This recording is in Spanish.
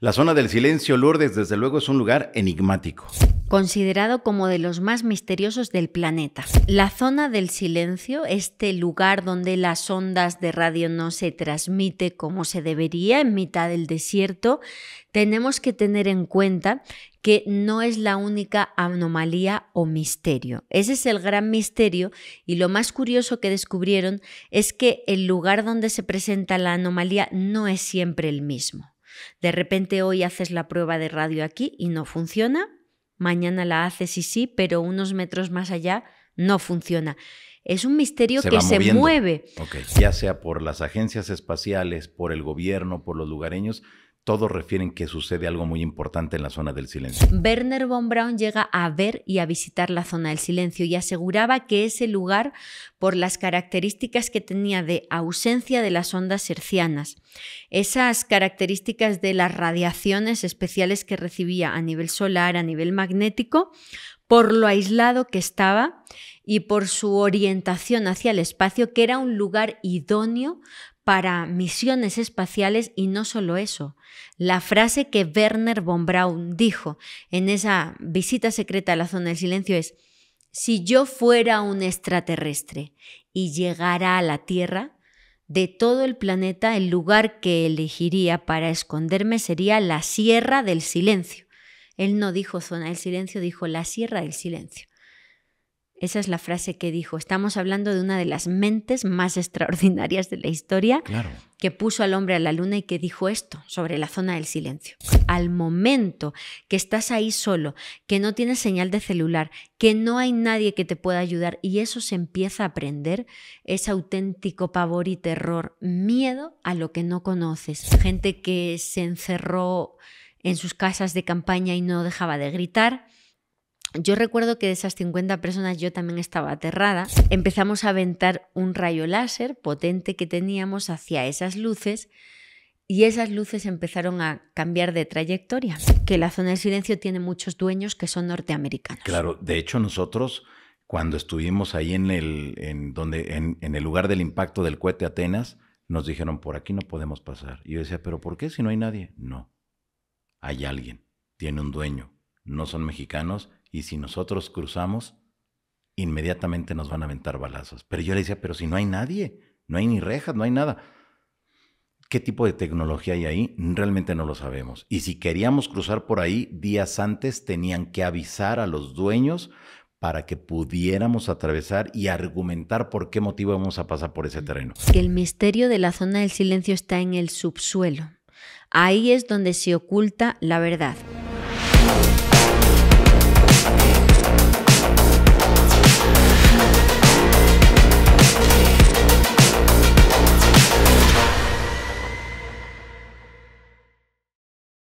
La zona del silencio, Lourdes, desde luego es un lugar enigmático. Considerado como de los más misteriosos del planeta. La zona del silencio, este lugar donde las ondas de radio no se transmite como se debería en mitad del desierto, tenemos que tener en cuenta que no es la única anomalía o misterio. Ese es el gran misterio y lo más curioso que descubrieron es que el lugar donde se presenta la anomalía no es siempre el mismo. De repente hoy haces la prueba de radio aquí y no funciona, mañana la haces y sí, pero unos metros más allá no funciona. Es un misterio que se mueve. Ya sea por las agencias espaciales, por el gobierno, por los lugareños, todos refieren que sucede algo muy importante en la zona del silencio. Werner von Braun llega a ver y a visitar la zona del silencio y aseguraba que ese lugar, por las características que tenía de ausencia de las ondas hercianas, esas características de las radiaciones especiales que recibía a nivel solar, a nivel magnético, por lo aislado que estaba y por su orientación hacia el espacio, que era un lugar idóneo para misiones espaciales y no solo eso. La frase que Werner von Braun dijo en esa visita secreta a la zona del silencio es, si yo fuera un extraterrestre y llegara a la Tierra, de todo el planeta el lugar que elegiría para esconderme sería la Sierra del Silencio. Él no dijo zona del silencio, dijo la Sierra del Silencio. Esa es la frase que dijo. Estamos hablando de una de las mentes más extraordinarias de la historia que puso al hombre a la luna y que dijo esto sobre la zona del silencio. Al momento que estás ahí solo, que no tienes señal de celular, que no hay nadie que te pueda ayudar y eso se empieza a aprender, es auténtico pavor y terror, miedo a lo que no conoces. Gente que se encerró en sus casas de campaña y no dejaba de gritar yo recuerdo que de esas 50 personas yo también estaba aterrada. Empezamos a aventar un rayo láser potente que teníamos hacia esas luces y esas luces empezaron a cambiar de trayectoria. Que la zona de silencio tiene muchos dueños que son norteamericanos. Claro, de hecho nosotros cuando estuvimos ahí en el, donde, en el lugar del impacto del cohete Atenas, nos dijeron, por aquí no podemos pasar. Y yo decía, pero ¿por qué si no hay nadie? No, hay alguien, tiene un dueño, no son mexicanos y si nosotros cruzamos, inmediatamente nos van a aventar balazos. Pero yo le decía, pero si no hay nadie, no hay ni rejas, no hay nada. ¿Qué tipo de tecnología hay ahí? Realmente no lo sabemos. Y si queríamos cruzar por ahí, días antes tenían que avisar a los dueños para que pudiéramos atravesar y argumentar por qué motivo vamos a pasar por ese mm. terreno. Que El misterio de la zona del silencio está en el subsuelo. Ahí es donde se oculta la verdad.